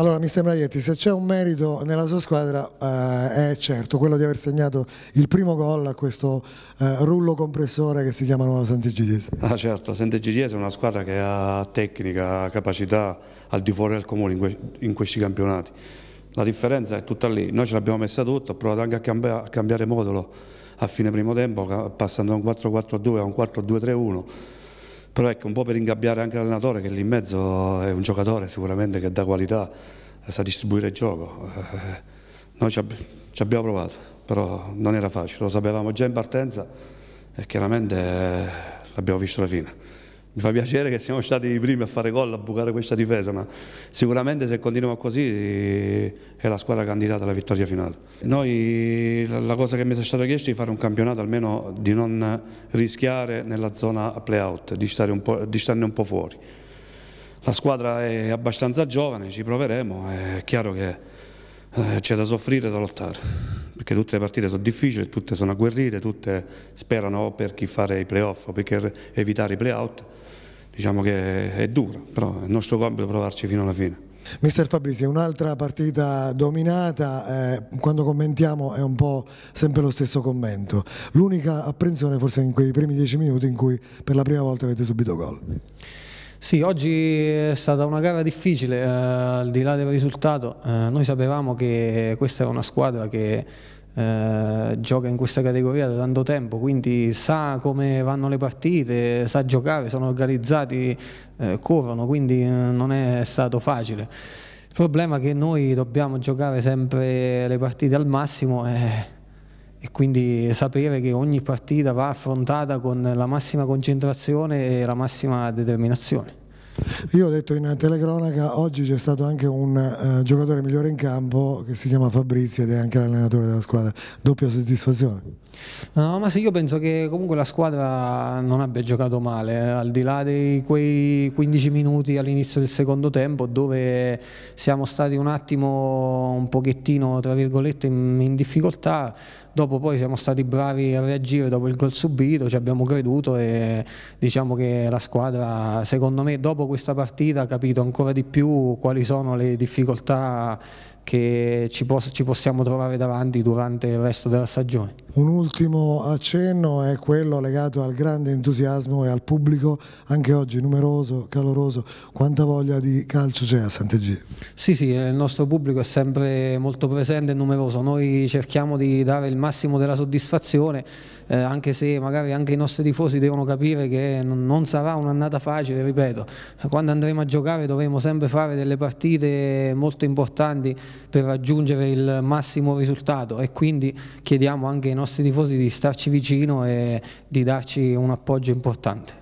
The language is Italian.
Allora, mi sembra Ietti, se c'è un merito nella sua squadra eh, è certo quello di aver segnato il primo gol a questo eh, rullo compressore che si chiama Nuova Sant'Egidiese. Ah certo, Sant'Egidiese è una squadra che ha tecnica, capacità al di fuori del comune in, que in questi campionati. La differenza è tutta lì, noi ce l'abbiamo messa tutta, ho provato anche a, cambia a cambiare modulo a fine primo tempo passando da un 4-4-2 a un 4-2-3-1 però ecco un po' per ingabbiare anche l'allenatore che lì in mezzo è un giocatore sicuramente che dà qualità, eh, sa distribuire il gioco. Eh, noi ci, abbiamo provato, però non era facile, lo sapevamo già in partenza e chiaramente eh, l'abbiamo visto alla fine mi fa piacere che siamo stati i primi a fare gol, a bucare questa difesa, ma sicuramente se continuiamo così eh, è la squadra candidata alla vittoria finale. Noi, la cosa che mi è stata chiesta è di fare un campionato almeno di non rischiare nella zona play-out, di, di starne un po' fuori. La squadra è abbastanza giovane, ci proveremo, è chiaro che eh, c'è da soffrire e da lottare, perché tutte le partite sono difficili, tutte sono agguerrite, tutte sperano per chi fare i play-off o per evitare i play-out diciamo che è dura, però è il nostro compito provarci fino alla fine. Mister Fabrisi, un'altra partita dominata, eh, quando commentiamo è un po' sempre lo stesso commento, l'unica apprensione forse in quei primi dieci minuti in cui per la prima volta avete subito gol. Sì, oggi è stata una gara difficile, eh, al di là del risultato, eh, noi sapevamo che questa era una squadra che eh, gioca in questa categoria da tanto tempo, quindi sa come vanno le partite, sa giocare, sono organizzati, eh, corrono, quindi eh, non è stato facile. Il problema è che noi dobbiamo giocare sempre le partite al massimo e, eh, e quindi sapere che ogni partita va affrontata con la massima concentrazione e la massima determinazione. Io ho detto in telecronaca, oggi c'è stato anche un uh, giocatore migliore in campo che si chiama Fabrizio ed è anche l'allenatore della squadra, doppia soddisfazione. No, ma sì, io penso che comunque la squadra non abbia giocato male, eh. al di là di quei 15 minuti all'inizio del secondo tempo dove siamo stati un attimo un pochettino, tra virgolette, in, in difficoltà, dopo poi siamo stati bravi a reagire dopo il gol subito, ci abbiamo creduto e diciamo che la squadra secondo me dopo questa partita ha capito ancora di più quali sono le difficoltà che ci, poss ci, possiamo trovare davanti durante il resto della stagione. Un ultimo accenno è quello legato al grande entusiasmo e al pubblico, anche oggi numeroso, caloroso, quanta voglia di calcio c'è a Sant'Egidio? Sì, sì, il nostro pubblico è sempre molto presente e numeroso, noi cerchiamo di dare il massimo della soddisfazione, eh, anche se magari anche i nostri tifosi devono capire che non sarà un'annata facile, ripeto, quando andremo a giocare dovremo sempre fare delle partite molto importanti per raggiungere il massimo risultato e quindi chiediamo anche ai nostri tifosi di starci vicino e di darci un appoggio importante.